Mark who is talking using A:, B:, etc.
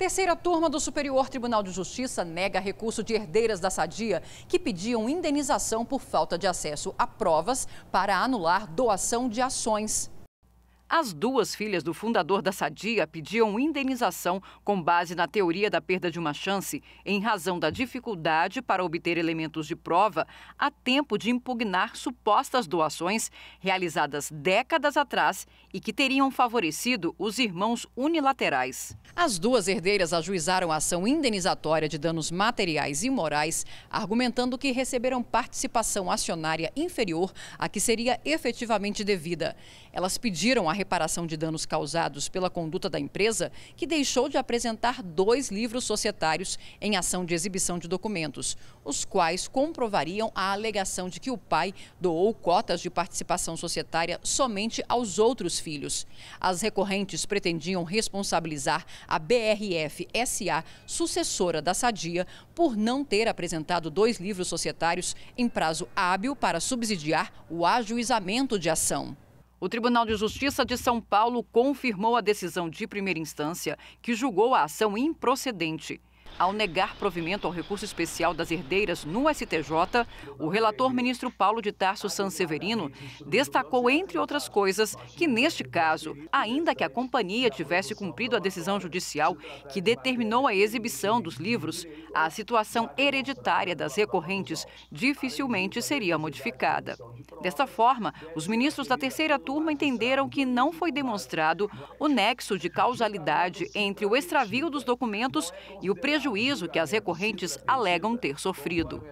A: Terceira turma do Superior Tribunal de Justiça nega recurso de herdeiras da Sadia que pediam indenização por falta de acesso a provas para anular doação de ações. As duas filhas do fundador da Sadia pediam indenização com base na teoria da perda de uma chance, em razão da dificuldade para obter elementos de prova a tempo de impugnar supostas doações realizadas décadas atrás e que teriam favorecido os irmãos unilaterais. As duas herdeiras ajuizaram a ação indenizatória de danos materiais e morais, argumentando que receberam participação acionária inferior à que seria efetivamente devida. Elas pediram a reparação de danos causados pela conduta da empresa que deixou de apresentar dois livros societários em ação de exibição de documentos, os quais comprovariam a alegação de que o pai doou cotas de participação societária somente aos outros filhos. As recorrentes pretendiam responsabilizar a BRF SA, sucessora da Sadia, por não ter apresentado dois livros societários em prazo hábil para subsidiar o ajuizamento de ação. O Tribunal de Justiça de São Paulo confirmou a decisão de primeira instância que julgou a ação improcedente. Ao negar provimento ao recurso especial das herdeiras no STJ, o relator ministro Paulo de Tarso Sanseverino destacou, entre outras coisas, que neste caso, ainda que a companhia tivesse cumprido a decisão judicial que determinou a exibição dos livros, a situação hereditária das recorrentes dificilmente seria modificada. Desta forma, os ministros da terceira turma entenderam que não foi demonstrado o nexo de causalidade entre o extravio dos documentos e o prejuízo que as recorrentes alegam ter sofrido.